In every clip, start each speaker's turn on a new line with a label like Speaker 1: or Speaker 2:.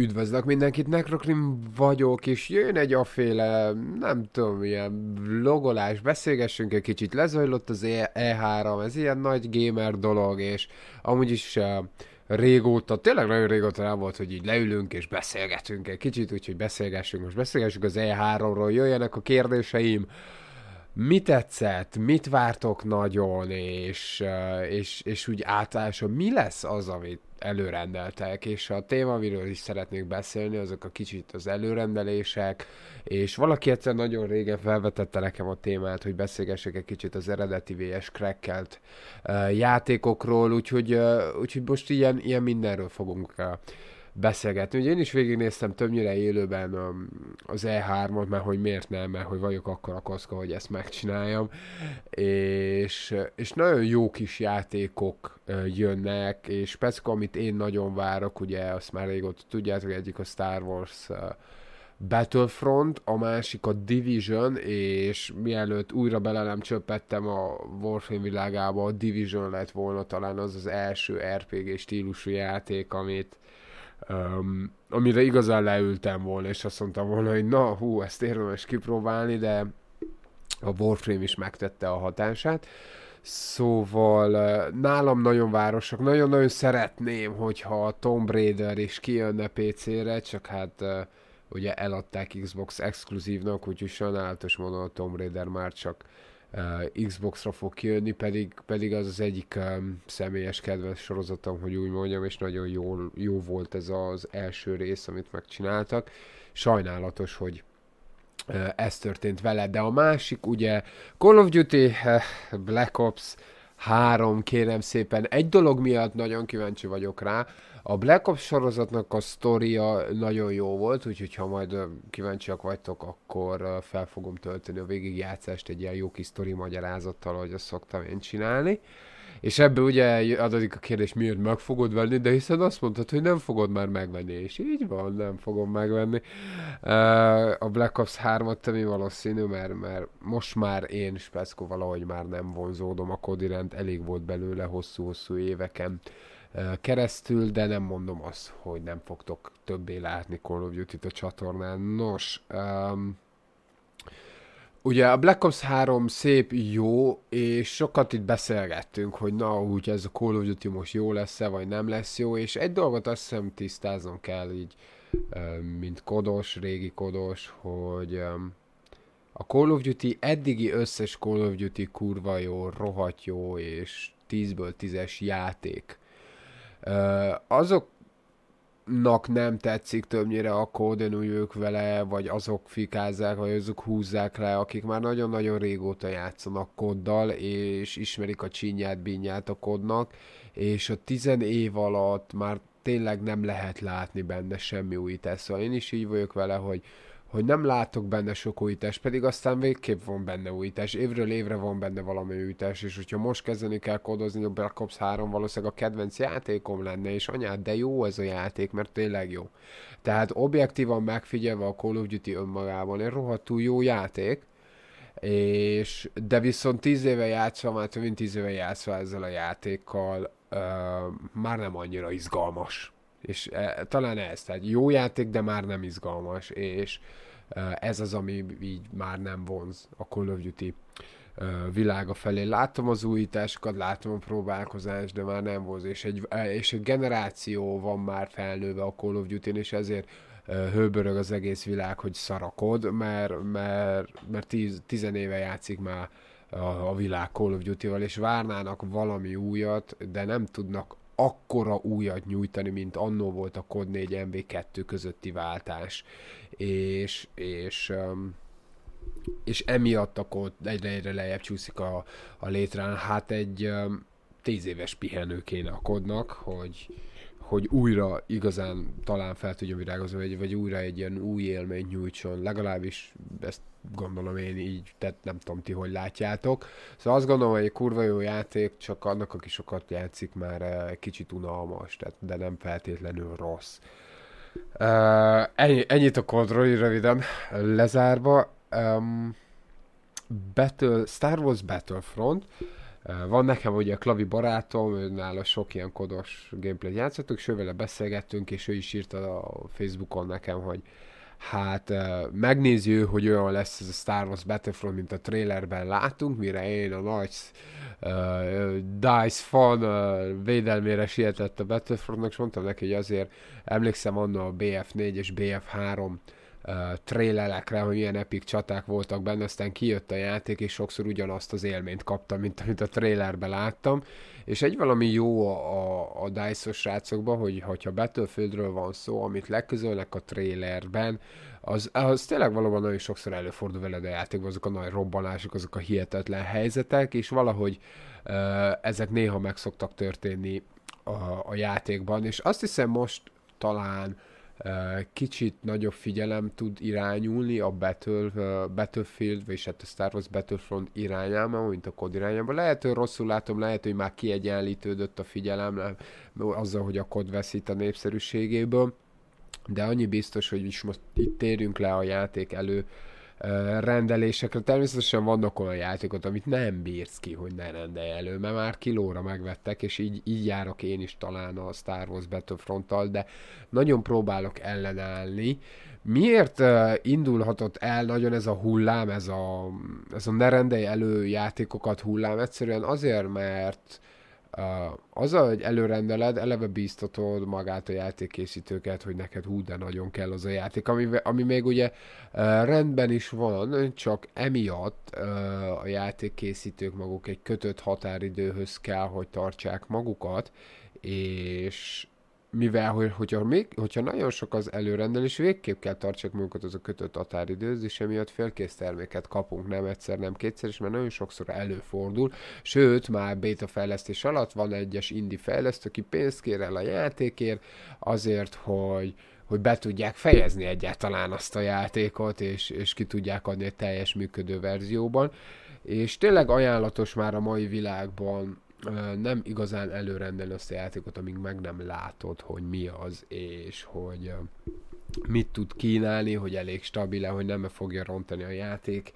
Speaker 1: Üdvözlök mindenkit, Necrokrim vagyok, és jön egy aféle, nem tudom, ilyen logolás, beszélgessünk egy kicsit, lezajlott az E3, e ez ilyen nagy gamer dolog, és amúgy is uh, régóta, tényleg nagyon régóta nem volt, hogy így leülünk és beszélgetünk egy kicsit, úgyhogy beszélgessünk, most beszélgessünk az E3-ról, jöjjenek a kérdéseim, uh, mi tetszett, mit vártok nagyon, és, és, és úgy általánosan mi lesz az, amit előrendeltek, és a amiről is szeretnék beszélni, azok a kicsit az előrendelések, és valaki egyszer nagyon régen felvetette nekem a témát, hogy beszélgessek egy kicsit az eredeti VS Crackelt játékokról, úgyhogy, úgyhogy most ilyen, ilyen mindenről fogunk beszélgetni. Ugye én is végignéztem többnyire élőben um, az E3-ot, mert hogy miért nem, mert hogy vagyok akkor a koszka, hogy ezt megcsináljam, és, és nagyon jó kis játékok jönnek, és persze, amit én nagyon várok, ugye azt már régóta tudjátok, egyik a Star Wars Battlefront, a másik a Division, és mielőtt újra bele nem csöppettem a Warframe világába, a Division lett volna talán az az első RPG stílusú játék, amit, um, amire igazán leültem volna, és azt mondtam volna, hogy na, hú, ezt érdemes kipróbálni, de a Warframe is megtette a hatását. Szóval nálam nagyon városok, nagyon-nagyon szeretném, hogyha a Tomb Raider is kijönne PC-re, csak hát ugye eladták Xbox exkluzívnak, úgyhogy sajnálatos módon a Tomb Raider már csak uh, uh, Xbox-ra fog kijönni, pedig, pedig az az egyik um, személyes kedvenc sorozatom, hogy úgy mondjam, és nagyon jól, jó volt ez az első rész, amit megcsináltak. Sajnálatos, hogy uh, ez történt vele, de a másik ugye Call of Duty, uh, Black Ops, uh, három, kérem szépen. Egy dolog miatt nagyon kíváncsi vagyok rá. A Black Ops sorozatnak a sztoria nagyon jó volt, úgyhogy ha majd kíváncsiak vagytok, akkor fel fogom tölteni a végigjátszást egy ilyen jó kis sztori magyarázattal, ahogy azt szoktam én csinálni. És ebből ugye adódik a kérdés, miért meg fogod venni, de hiszen azt mondtad, hogy nem fogod már megvenni, és így van, nem fogom megvenni. Uh, a Black Ops 3-at ami valószínű, mert, mert most már én Speckó valahogy már nem vonzódom a kod elég volt belőle hosszú-hosszú éveken keresztül, de nem mondom azt, hogy nem fogtok többé látni Call of Duty-t a csatornán. Nos, um, Ugye a Black Ops 3 szép, jó, és sokat itt beszélgettünk, hogy na, úgy ez a Call of Duty most jó lesz-e, vagy nem lesz jó, és egy dolgot azt hiszem tisztáznom kell így, mint kodos, régi kodos, hogy a Call of Duty eddigi összes Call of Duty kurva jó, rohadt jó, és 10-ből 10-es játék. Azok nak nem tetszik többnyire a kódenújők vele, vagy azok fikázzák, vagy azok húzzák le, akik már nagyon-nagyon régóta játszanak koddal, és ismerik a csinyát, bínyát a kódnak, és a tizen év alatt már tényleg nem lehet látni benne semmi tesz. Szóval én is így vagyok vele, hogy hogy nem látok benne sok újítás, pedig aztán végképp van benne újítás. Évről évre van benne valami újítás, és hogyha most kezdeni kell kódozni a Black Ops 3, valószínűleg a kedvenc játékom lenne, és anyád, de jó ez a játék, mert tényleg jó. Tehát objektívan megfigyelve a Call of Duty önmagában, egy rohadtul jó játék, és, de viszont 10 éve játszva, már több mint 10 éve játszva ezzel a játékkal, uh, már nem annyira izgalmas. És e, talán ez, tehát jó játék, de már nem izgalmas, és e, ez az, ami így már nem vonz a Call of Duty e, világa felé. Látom az újításokat, látom a próbálkozást, de már nem vonz, és egy, e, és egy generáció van már felnőve a Call of Duty-n, és ezért e, hőbörög az egész világ, hogy szarakod, mert, mert, mert tíz, tizen éve játszik már a, a világ Call of Duty-val, és várnának valami újat, de nem tudnak akkora újat nyújtani, mint annó volt a COD 4 MV2 közötti váltás. És, és és emiatt akkor egyre-egyre lejjebb csúszik a, a létrán. Hát egy um, tíz éves pihenő kéne a kodnak, hogy, hogy újra igazán talán fel tudjon virágozni, vagy, vagy újra egy ilyen új élményt nyújtson, legalábbis ezt gondolom én így, tehát nem tudom ti, hogy látjátok. Szóval azt gondolom, hogy egy kurva jó játék, csak annak, aki sokat játszik, már eh, kicsit unalmas, tehát, de nem feltétlenül rossz. Uh, ennyi, ennyit a kontrolli röviden lezárva. Um, Battle, Star Wars Battlefront. Uh, van nekem ugye a Klavi barátom, őnála sok ilyen kodos gameplay játszottuk, és vele beszélgettünk, és ő is írta a Facebookon nekem, hogy hát megnézi ő, hogy olyan lesz ez a Star Wars Battlefront, mint a trailerben látunk, mire én a nagy uh, DICE fan uh, védelmére sietett a Battlefrontnak, és mondtam neki, hogy azért emlékszem anna a BF4 és BF3 uh, trailerekre, hogy milyen epic csaták voltak benne, aztán kijött a játék, és sokszor ugyanazt az élményt kaptam, mint amit a trailerbe láttam, és egy valami jó a, a, a DICE-os srácokban, hogy ha Battlefieldről van szó, amit legközölnek a trailerben, az, az tényleg valóban nagyon sokszor előfordul veled a játékban, azok a nagy robbanások, azok a hihetetlen helyzetek, és valahogy uh, ezek néha meg szoktak történni a, a játékban, és azt hiszem most talán kicsit nagyobb figyelem tud irányulni a Battle, Battlefield, vagyis hát a Star Wars Battlefront irányába, mint a kod irányába. Lehet, hogy rosszul látom, lehet, hogy már kiegyenlítődött a figyelem azzal, hogy a kod veszít a népszerűségéből, de annyi biztos, hogy is most itt térünk le a játék elő rendelésekre. Természetesen vannak olyan játékot, amit nem bírsz ki, hogy ne rendelj elő, mert már kilóra megvettek, és így, így járok én is talán a Star Wars Battlefront-tal, de nagyon próbálok ellenállni. Miért indulhatott el nagyon ez a hullám, ez a, ez a ne rendelj elő játékokat hullám? Egyszerűen azért, mert az hogy előrendeled, eleve bíztatod magát a játékkészítőket, hogy neked hú, de nagyon kell az a játék, ami, ami még ugye rendben is van, csak emiatt a játékkészítők maguk egy kötött határidőhöz kell, hogy tartsák magukat, és mivel, hogy, hogyha, még, hogyha nagyon sok az előrendelés, végképp kell tartsák magukat az a kötött határidőz, és emiatt félkész terméket kapunk, nem egyszer, nem kétszer, és már nagyon sokszor előfordul, sőt, már beta fejlesztés alatt van egyes indi fejlesztő, aki pénzt kér el a játékért, azért, hogy hogy be tudják fejezni egyáltalán azt a játékot, és, és ki tudják adni egy teljes működő verzióban. És tényleg ajánlatos már a mai világban nem igazán előrendelni azt a játékot, amíg meg nem látod, hogy mi az, és hogy mit tud kínálni, hogy elég stabil hogy nem fogja rontani a játék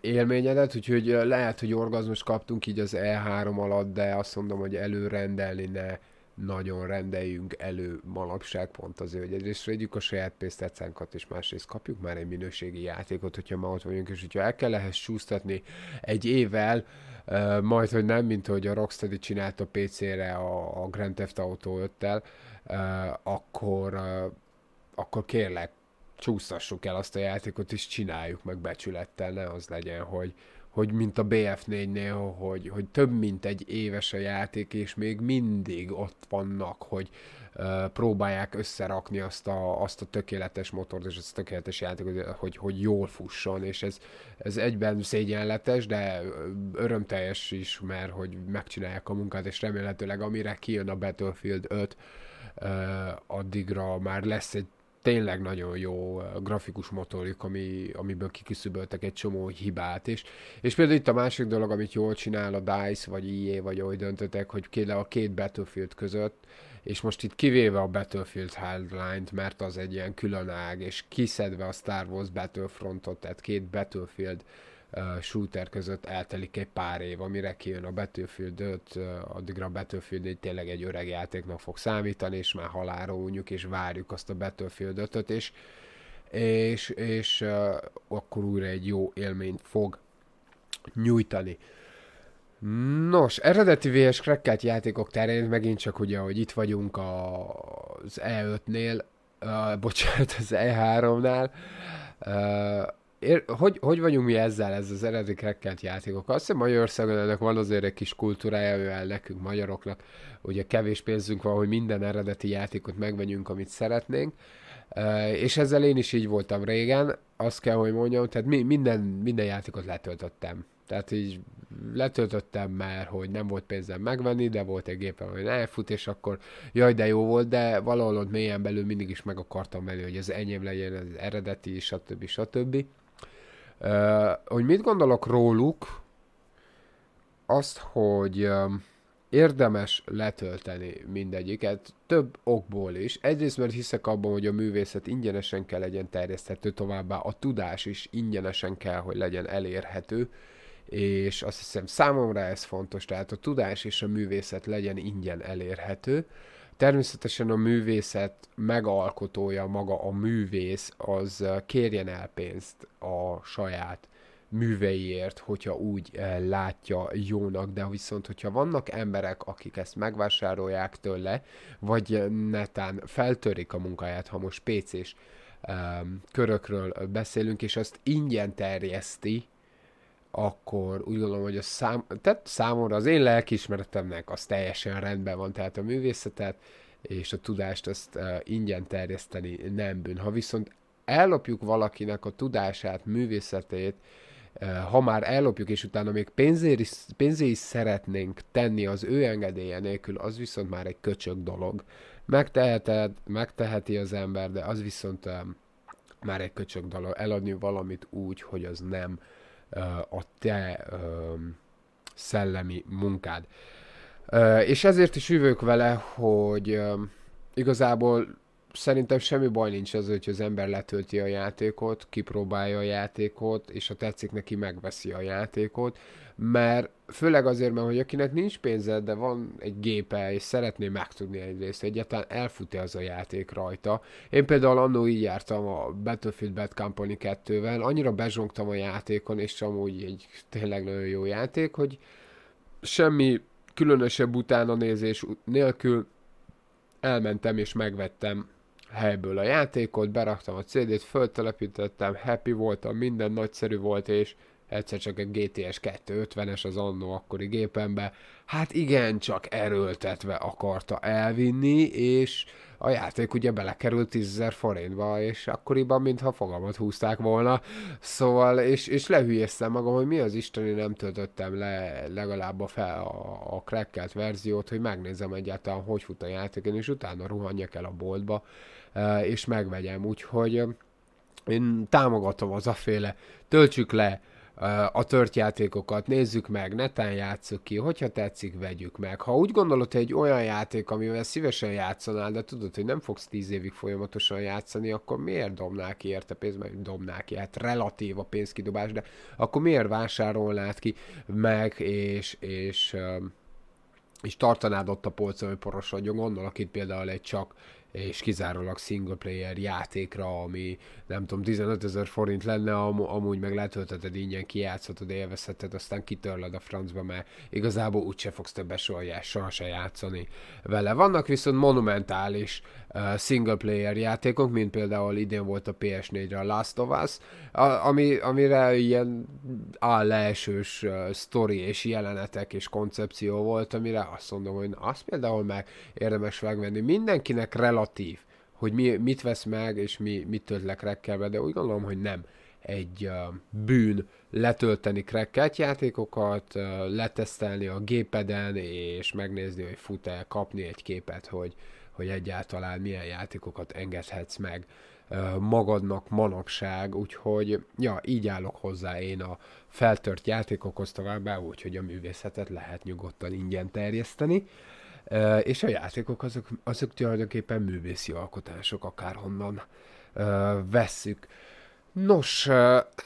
Speaker 1: élményedet, úgyhogy lehet, hogy orgazmus kaptunk így az E3 alatt, de azt mondom, hogy előrendelni ne nagyon rendeljünk elő manapság pont azért, hogy egyrészt vegyük a saját pénztetszánkat, és másrészt kapjuk már egy minőségi játékot, hogyha ma ott vagyunk, és hogyha el kell ehhez súsztatni egy évvel, majd, hogy nem, mint hogy a Rocksteady csinálta PC-re a, a Grand Theft Auto 5-tel, akkor, akkor kérlek, csúsztassuk el azt a játékot, és csináljuk meg becsülettel, ne az legyen, hogy, hogy mint a BF4-nél, hogy, hogy több mint egy éves a játék, és még mindig ott vannak, hogy próbálják összerakni azt a, azt a tökéletes motort, és azt a tökéletes játékot, hogy, hogy jól fusson, és ez, ez egyben szégyenletes, de örömteljes is, mert hogy megcsinálják a munkát, és remélhetőleg amire kijön a Battlefield 5, uh, addigra már lesz egy tényleg nagyon jó grafikus motorjuk, ami, amiből kiküszöböltek egy csomó hibát, és, és például itt a másik dolog, amit jól csinál a DICE, vagy IE, vagy ahogy döntöttek, hogy kéne a két Battlefield között, és most itt kivéve a Battlefield Hardline-t, mert az egy ilyen külön ág, és kiszedve a Star Wars Battlefrontot, tehát két Battlefield uh, shooter között eltelik egy pár év, amire kijön a Battlefield 5, uh, addigra a Battlefield 4 tényleg egy öreg játéknak fog számítani, és már halára unjuk, és várjuk azt a Battlefield 5-öt, és, és, és uh, akkor újra egy jó élményt fog nyújtani. Nos, eredeti VS Cracket játékok terén megint csak ugye, hogy itt vagyunk a, az E5-nél, uh, bocsánat, az E3-nál, uh, ér, hogy, hogy vagyunk mi ezzel, ez az eredik rekkelt játékok? Azt hiszem Magyarországon ennek van azért egy kis kultúrája, mivel nekünk magyaroknak ugye kevés pénzünk van, hogy minden eredeti játékot megvegyünk, amit szeretnénk. és ezzel én is így voltam régen, azt kell, hogy mondjam, tehát mi, minden, minden játékot letöltöttem. Tehát így letöltöttem már, hogy nem volt pénzem megvenni, de volt egy gépen, hogy elfut, és akkor jaj, de jó volt, de valahol ott mélyen belül mindig is meg akartam venni, hogy az enyém legyen, az eredeti, stb. stb. Hogy mit gondolok róluk, azt, hogy érdemes letölteni mindegyiket, több okból is. Egyrészt, mert hiszek abban, hogy a művészet ingyenesen kell legyen terjeszthető, továbbá a tudás is ingyenesen kell, hogy legyen elérhető, és azt hiszem számomra ez fontos, tehát a tudás és a művészet legyen ingyen elérhető természetesen a művészet megalkotója, maga a művész, az kérjen el pénzt a saját műveiért, hogyha úgy látja jónak, de viszont, hogyha vannak emberek, akik ezt megvásárolják tőle, vagy netán feltörik a munkáját, ha most PC-s körökről beszélünk, és azt ingyen terjeszti, akkor úgy gondolom, hogy a szám, tehát számomra az én lelkiismeretemnek az teljesen rendben van, tehát a művészetet és a tudást azt uh, ingyen terjeszteni nem bűn. Ha viszont ellopjuk valakinek a tudását, művészetét, ha már ellopjuk, és utána még pénzért is, is szeretnénk tenni az ő engedélye nélkül, az viszont már egy köcsög dolog. Megteheted, megteheti az ember, de az viszont um, már egy köcsög dolog. Eladni valamit úgy, hogy az nem uh, a te szellemi munkád. És ezért is jövök vele, hogy igazából szerintem semmi baj nincs az, hogy az ember letölti a játékot, kipróbálja a játékot, és ha tetszik neki, megveszi a játékot, mert főleg azért, mert hogy akinek nincs pénze, de van egy gépe, és szeretné megtudni egyrészt, egyáltalán elfut az a játék rajta. Én például annó így jártam a Battlefield Bad Company 2-vel, annyira bezsongtam a játékon, és amúgy egy tényleg nagyon jó játék, hogy semmi különösebb utána nézés nélkül elmentem és megvettem helyből a játékot, beraktam a CD-t, föltelepítettem, happy voltam, minden nagyszerű volt, és egyszer csak egy GTS 250-es az annó akkori gépembe, hát igen, csak erőltetve akarta elvinni, és a játék ugye belekerült 10.000 forintba, és akkoriban mintha fogamat húzták volna, szóval, és, és lehülyeztem magam, hogy mi az isteni nem töltöttem le legalább a, fel, a, a crackelt verziót, hogy megnézem egyáltalán, hogy fut a játék, és utána ruhanjak el a boltba, E, és megvegyem. Úgyhogy én támogatom az aféle, töltsük le e, a tört játékokat, nézzük meg, netán játsszuk ki, hogyha tetszik, vegyük meg. Ha úgy gondolod, hogy egy olyan játék, amivel szívesen játszanál, de tudod, hogy nem fogsz tíz évig folyamatosan játszani, akkor miért dobnál ki érte pénzt, mert dobnál ki, hát relatív a pénzkidobás, de akkor miért vásárolnád ki meg, és, és és tartanád ott a polcon, hogy porosodjon, gondolok itt például egy csak és kizárólag single player játékra, ami nem tudom, 15 ezer forint lenne, am- amúgy meg letöltheted ingyen, kijátszhatod, élvezheted, aztán kitörled a francba, mert igazából úgyse fogsz többet soha se játszani vele. Vannak viszont monumentális uh, single player játékok, mint például idén volt a PS4-re a Last of Us, a- ami, amire ilyen állásos uh, sztori és jelenetek és koncepció volt, amire azt mondom, hogy azt például meg érdemes megvenni. Mindenkinek relatív narratív, hogy mi, mit vesz meg, és mi, mit tölt le krekkelbe, de úgy gondolom, hogy nem egy uh, bűn letölteni krekkelt játékokat, uh, letesztelni a gépeden, és megnézni, hogy fut-e, kapni egy képet, hogy, hogy egyáltalán milyen játékokat engedhetsz meg uh, magadnak manapság, úgyhogy ja, így állok hozzá én a feltört játékokhoz továbbá, úgyhogy a művészetet lehet nyugodtan ingyen terjeszteni. Uh, és a játékok azok, azok tulajdonképpen művészi alkotások, akárhonnan vesszük. Nos,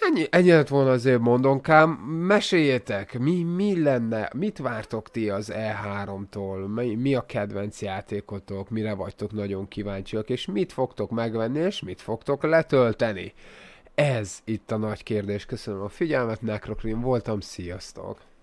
Speaker 1: ennyi, ennyi lett volna az én mondonkám. Meséljétek, mi, mi lenne, mit vártok ti az E3-tól, mi, mi a kedvenc játékotok, mire vagytok nagyon kíváncsiak, és mit fogtok megvenni, és mit fogtok letölteni. Ez itt a nagy kérdés. Köszönöm a figyelmet, Nekrokrim voltam, sziasztok!